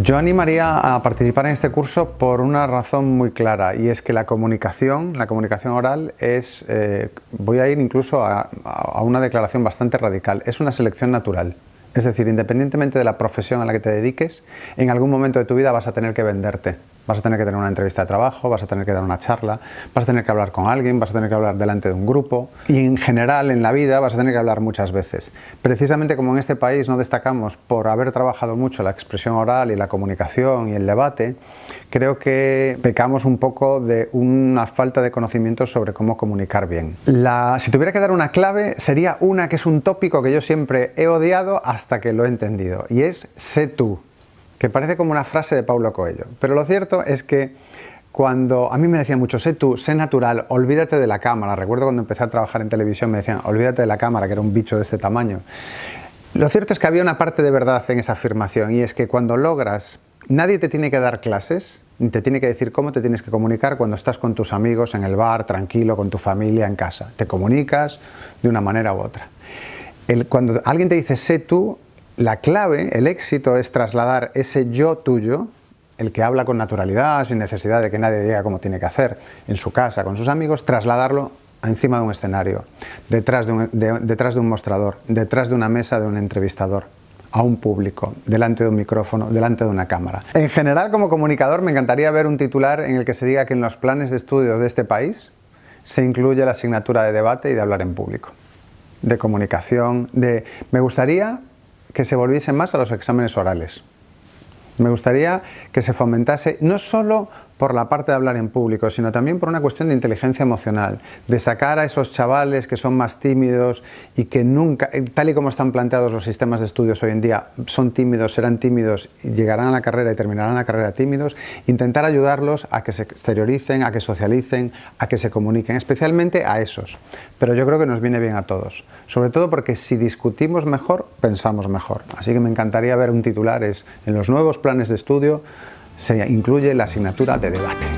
Yo animaría a participar en este curso por una razón muy clara y es que la comunicación, la comunicación oral es, eh, voy a ir incluso a una declaración bastante radical, es una selección natural. Es decir, independientemente de la profesión a la que te dediques, en algún momento de tu vida vas a tener que venderte. Vas a tener que tener una entrevista de trabajo, vas a tener que dar una charla, vas a tener que hablar con alguien, vas a tener que hablar delante de un grupo. Y en general en la vida vas a tener que hablar muchas veces. Precisamente como en este país no destacamos por haber trabajado mucho la expresión oral y la comunicación y el debate, creo que pecamos un poco de una falta de conocimiento sobre cómo comunicar bien. si tuviera que dar una clave, sería una que es un tópico que yo siempre he odiado hasta que lo he entendido. Y es sé tú, que parece como una frase de Paulo Coelho. Pero lo cierto es que cuando a mí me decían mucho, sé tú, sé natural, olvídate de la cámara. Recuerdo cuando empecé a trabajar en televisión, me decían, olvídate de la cámara, que era un bicho de este tamaño. Lo cierto es que había una parte de verdad en esa afirmación y es que cuando logras, nadie te tiene que dar clases, ni te tiene que decir cómo te tienes que comunicar cuando estás con tus amigos en el bar, tranquilo, con tu familia, en casa. Te comunicas de una manera u otra cuando alguien te dice sé tú, la clave, el éxito es trasladar ese yo tuyo, el que habla con naturalidad, sin necesidad de que nadie diga cómo tiene que hacer, en su casa, con sus amigos, trasladarlo encima de un escenario, detrás de un, detrás de un mostrador, detrás de una mesa de un entrevistador a un público, delante de un micrófono, delante de una cámara. En general, como comunicador, me encantaría ver un titular en el que se diga que en los planes de estudios de este país se incluye la asignatura de debate y de hablar en público de comunicación, de... Me gustaría que se volviese más a los exámenes orales. Me gustaría que se fomentase no sólo por la parte de hablar en público, sino también por una cuestión de inteligencia emocional, de sacar a esos chavales que son más tímidos y que nunca, eh, tal y como están planteados los sistemas de estudios hoy en día, son tímidos, serán tímidos, llegarán a la carrera y terminarán la carrera tímidos, intentar ayudarlos a que se exterioricen, a que socialicen, a que se comuniquen, especialmente a esos. Pero yo creo que nos viene bien a todos, sobre todo porque si discutimos mejor, pensamos mejor. Así que me encantaría ver un titular, en los nuevos planes de estudio, se incluye la asignatura de debate.